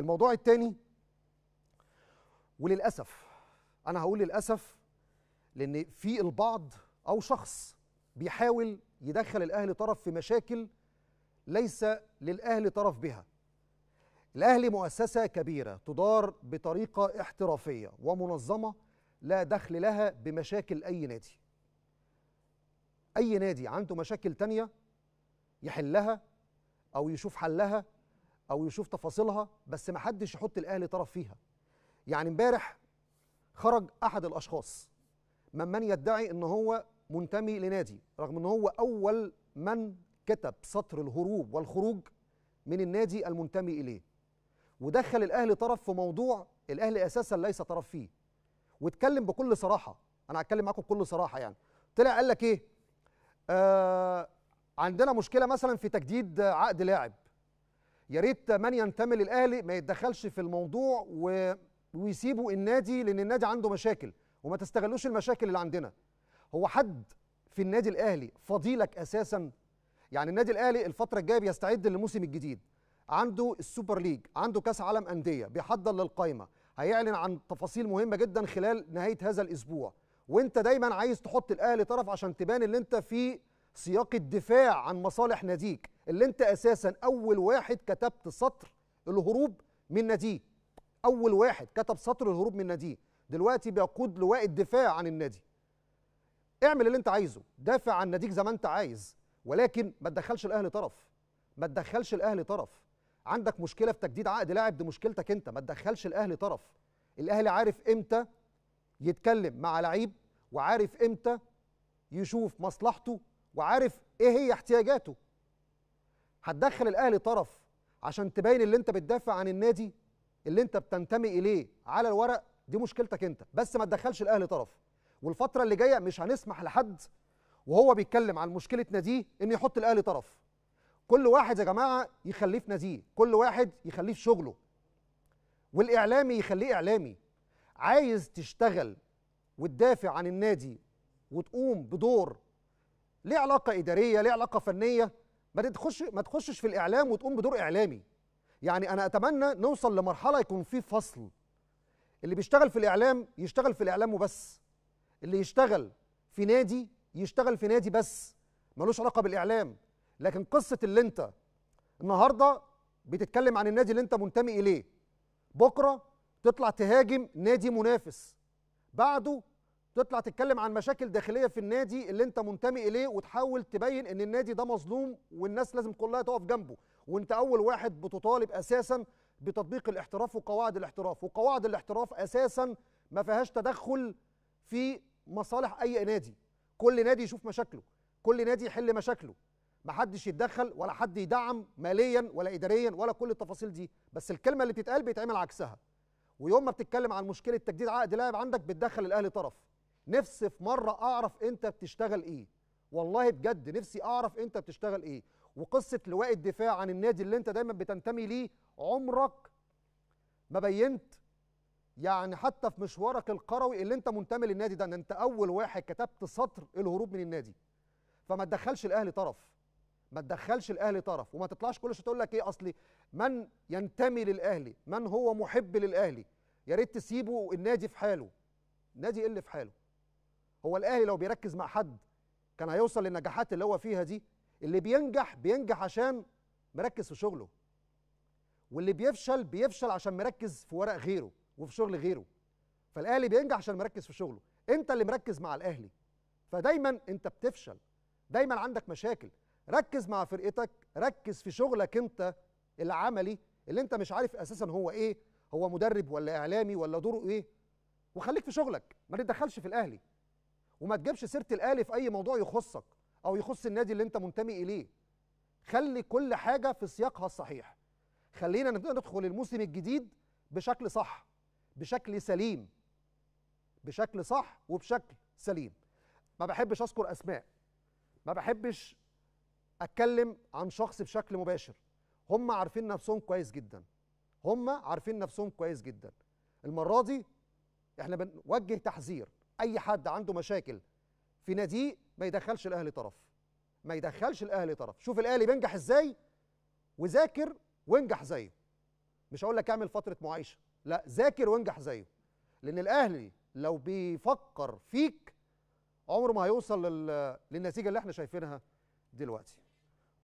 الموضوع الثاني وللاسف انا هقول للاسف لان في البعض او شخص بيحاول يدخل الاهلي طرف في مشاكل ليس للاهلي طرف بها الاهلي مؤسسه كبيره تدار بطريقه احترافيه ومنظمه لا دخل لها بمشاكل اي نادي اي نادي عنده مشاكل تانية يحلها او يشوف حلها او يشوف تفاصيلها بس ما حدش يحط الاهلي طرف فيها يعني امبارح خرج احد الاشخاص من من يدعي ان هو منتمي لنادي رغم ان هو اول من كتب سطر الهروب والخروج من النادي المنتمي اليه ودخل الاهلي طرف في موضوع الاهلي اساسا ليس طرف فيه واتكلم بكل صراحه انا هتكلم معاكم بكل صراحه يعني طلع قال لك ايه آه عندنا مشكله مثلا في تجديد عقد لاعب يا ريت من ينتمي للاهلي ما يتدخلش في الموضوع و... ويسيبوا النادي لان النادي عنده مشاكل وما تستغلوش المشاكل اللي عندنا هو حد في النادي الاهلي فضيلك اساسا يعني النادي الاهلي الفتره الجايه بيستعد للموسم الجديد عنده السوبر ليج عنده كاس عالم انديه بيحضر للقايمه هيعلن عن تفاصيل مهمه جدا خلال نهايه هذا الاسبوع وانت دايما عايز تحط الاهلي طرف عشان تبان ان انت في سياق الدفاع عن مصالح ناديك اللي انت اساسا اول واحد كتبت سطر الهروب من ناديه اول واحد كتب سطر الهروب من ناديه دلوقتي بيقود لواء الدفاع عن النادي اعمل اللي انت عايزه دافع عن ناديك زي ما انت عايز ولكن ما تدخلش الاهلي طرف ما تدخلش الاهلي طرف عندك مشكله في تجديد عقد لاعب دي مشكلتك انت ما تدخلش الاهلي طرف الاهلي عارف امتى يتكلم مع لعيب وعارف امتى يشوف مصلحته وعارف ايه هي احتياجاته هتدخل الاهلي طرف عشان تبين اللي انت بتدافع عن النادي اللي انت بتنتمي اليه على الورق دي مشكلتك انت بس ما تدخلش الاهلي طرف والفتره اللي جايه مش هنسمح لحد وهو بيتكلم عن مشكله ناديه ان يحط الاهلي طرف كل واحد يا جماعه يخليه في ناديه كل واحد يخليه في شغله والاعلامي يخليه اعلامي عايز تشتغل وتدافع عن النادي وتقوم بدور ليه علاقه اداريه ليه علاقه فنيه ما تخش ما تخشش في الاعلام وتقوم بدور اعلامي يعني انا اتمنى نوصل لمرحله يكون في فصل اللي بيشتغل في الاعلام يشتغل في الاعلام وبس اللي يشتغل في نادي يشتغل في نادي بس ملوش علاقه بالاعلام لكن قصه اللي انت النهارده بتتكلم عن النادي اللي انت منتمي اليه بكره تطلع تهاجم نادي منافس بعده تطلع تتكلم عن مشاكل داخليه في النادي اللي انت منتمي اليه وتحاول تبين ان النادي ده مظلوم والناس لازم كلها تقف جنبه وانت اول واحد بتطالب اساسا بتطبيق الاحتراف وقواعد الاحتراف وقواعد الاحتراف اساسا ما فيهاش تدخل في مصالح اي نادي كل نادي يشوف مشاكله كل نادي يحل مشاكله ما حدش يتدخل ولا حد يدعم ماليا ولا اداريا ولا كل التفاصيل دي بس الكلمه اللي بتتقال بيتعمل عكسها ويوم ما بتتكلم عن مشكله تجديد عقد لاعب عندك بتدخل الاهلي طرف نفسي في مره اعرف انت بتشتغل ايه والله بجد نفسي اعرف انت بتشتغل ايه وقصه لواء الدفاع عن النادي اللي انت دايما بتنتمي ليه عمرك ما بينت يعني حتى في مشوارك القروي اللي انت منتمي للنادي ده ان انت اول واحد كتبت سطر الهروب من النادي فما تدخلش الاهلي طرف ما تدخلش الاهلي طرف وما تطلعش كل شويه تقول لك ايه اصلي من ينتمي للاهلي من هو محب للاهلي يا ريت تسيبه النادي في حاله النادي ايه اللي في حاله هو الاهلي لو بيركز مع حد كان هيوصل للنجاحات اللي هو فيها دي اللي بينجح بينجح عشان مركز في شغله واللي بيفشل بيفشل عشان مركز في ورق غيره وفي شغل غيره فالاهلي بينجح عشان مركز في شغله انت اللي مركز مع الاهلي فدايما انت بتفشل دايما عندك مشاكل ركز مع فرقتك ركز في شغلك انت العملي اللي انت مش عارف اساسا هو ايه هو مدرب ولا اعلامي ولا دوره ايه وخليك في شغلك ما تتدخلش في الاهلي وما تجيبش سيره الاهلي في اي موضوع يخصك او يخص النادي اللي انت منتمي اليه خلي كل حاجه في سياقها الصحيح خلينا ندخل الموسم الجديد بشكل صح بشكل سليم بشكل صح وبشكل سليم ما بحبش اذكر اسماء ما بحبش اتكلم عن شخص بشكل مباشر هم عارفين نفسهم كويس جدا هم عارفين نفسهم كويس جدا المره دي احنا بنوجه تحذير اي حد عنده مشاكل في ناديه ما يدخلش الاهلي طرف ما يدخلش الاهلي طرف شوف الاهلي بينجح ازاي وذاكر وانجح زيه مش هقول لك اعمل فتره معايشه لا ذاكر وانجح زيه لان الاهلي لو بيفكر فيك عمره ما هيوصل للنتيجه اللي احنا شايفينها دلوقتي